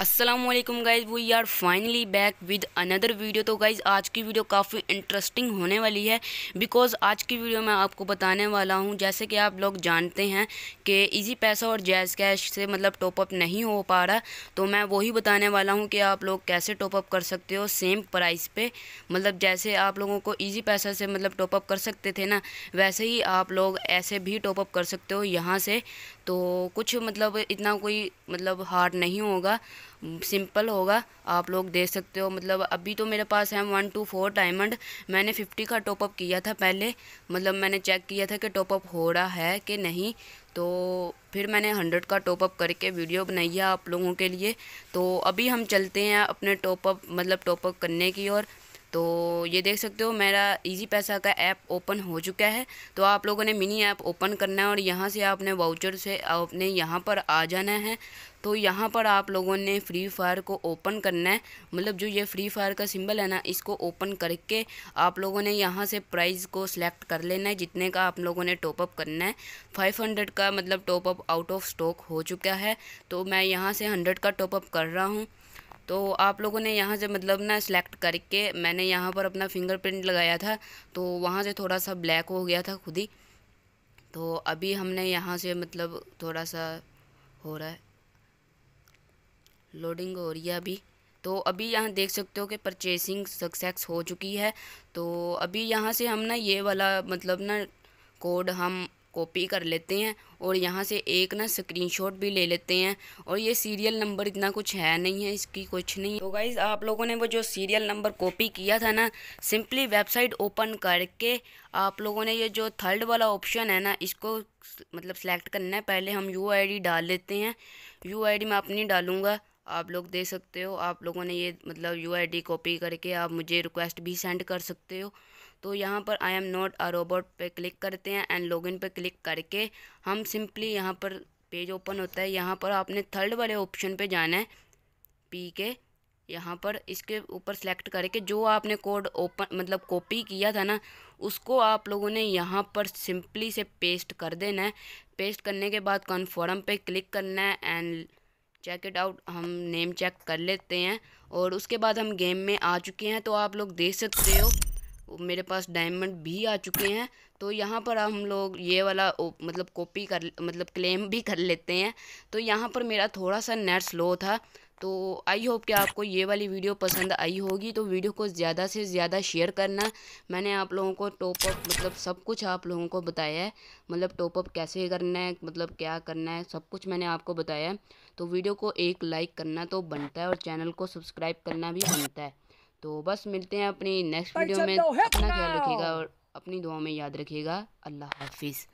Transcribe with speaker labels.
Speaker 1: Aslam guys we are finally back with another video तो guys आज की वीडियो काफ़ी इंटरेस्टिंग होने वाली है बिकॉज़ आज की वीडियो मैं आपको बताने वाला हूँ जैसे कि आप लोग जानते हैं कि इजी पैसा और जैज़ कैश से मतलब टॉपअप नहीं हो पा रहा तो मैं वही बताने वाला हूँ कि आप लोग कैसे टॉपअप कर सकते हो सेम प्राइस पे मतलब जैसे आप लोगों को ईजी पैसा से मतलब टॉपअप कर सकते थे ना वैसे ही आप लोग ऐसे भी टॉपअप कर सकते हो यहाँ से तो कुछ मतलब इतना कोई मतलब हार्ड नहीं होगा सिंपल होगा आप लोग देख सकते हो मतलब अभी तो मेरे पास है वन टू फोर डायमंड मैंने फिफ्टी का टॉपअप किया था पहले मतलब मैंने चेक किया था कि टॉपअप हो रहा है कि नहीं तो फिर मैंने हंड्रेड का टॉपअप करके वीडियो बनाई है आप लोगों के लिए तो अभी हम चलते हैं अपने टॉपअप मतलब टॉपअप करने की और तो ये देख सकते हो मेरा इजी पैसा का ऐप ओपन हो चुका है तो आप लोगों ने मिनी ऐप ओपन करना है और यहाँ से आपने वाउचर से आपने यहाँ पर आ जाना है तो यहाँ पर आप लोगों ने फ्री फायर को ओपन करना है मतलब जो ये फ्री फायर का सिंबल है ना इसको ओपन करके आप लोगों ने यहाँ से प्राइस को सिलेक्ट कर लेना है जितने का आप लोगों ने टॉपअप करना है 500 का मतलब टॉपअप आउट ऑफ स्टॉक हो चुका है तो मैं यहाँ से 100 का टॉपअप कर रहा हूँ तो आप लोगों ने यहाँ से मतलब ना सिलेक्ट करके मैंने यहाँ पर अपना फिंगरप्रिंट लगाया था तो वहाँ से थोड़ा सा ब्लैक हो गया था खुद ही तो अभी हमने यहाँ से मतलब थोड़ा सा हो रहा है लोडिंग हो रही है अभी तो अभी यहाँ देख सकते हो कि परचेसिंग सक्सेस हो चुकी है तो अभी यहाँ से हम ना ये वाला मतलब ना कोड हम कॉपी कर लेते हैं और यहाँ से एक ना स्क्रीनशॉट भी ले लेते हैं और ये सीरियल नंबर इतना कुछ है नहीं है इसकी कुछ नहीं तो गाइज़ आप लोगों ने वो जो सीरियल नंबर कॉपी किया था ना सिंपली वेबसाइट ओपन करके आप लोगों ने ये जो थर्ड वाला ऑप्शन है ना इसको मतलब सेलेक्ट करना है पहले हम यू आई डी डाल लेते हैं यू आई डी मैं अपनी डालूँगा आप लोग दे सकते हो आप लोगों ने ये मतलब यू आई डी कॉपी करके आप मुझे रिक्वेस्ट भी सेंड कर सकते हो तो यहाँ पर I am not a robot पे क्लिक करते हैं एंड लॉगिन पे क्लिक करके हम सिंपली यहाँ पर पेज ओपन होता है यहाँ पर आपने थर्ड वाले ऑप्शन पे जाना है पी के यहाँ पर इसके ऊपर सेलेक्ट करके जो आपने कोड ओपन मतलब कॉपी किया था ना उसको आप लोगों ने यहाँ पर सिंपली से पेस्ट कर देना है पेस्ट करने के बाद कन्फर्म पे क्लिक करना है एंड चेक इट आउट हम नेम चेक कर लेते हैं और उसके बाद हम गेम में आ चुके हैं तो आप लोग देख सकते हो मेरे पास डायमंड भी आ चुके हैं तो यहाँ पर हम लोग ये वाला मतलब कॉपी कर मतलब क्लेम भी कर लेते हैं तो यहाँ पर मेरा थोड़ा सा नेट स्लो था तो आई होप कि आपको ये वाली वीडियो पसंद आई होगी तो वीडियो को ज़्यादा से ज़्यादा शेयर करना मैंने आप लोगों को टॉप अप मतलब सब कुछ आप लोगों को बताया है मतलब टॉप अप कैसे करना है मतलब क्या करना है सब कुछ मैंने आपको बताया है तो वीडियो को एक लाइक करना तो बनता है और चैनल को सब्सक्राइब करना भी बनता है तो बस मिलते हैं अपनी नेक्स्ट वीडियो में अपना ख्याल रखिएगा और अपनी दुआ में याद रखिएगा अल्लाह हाफिज़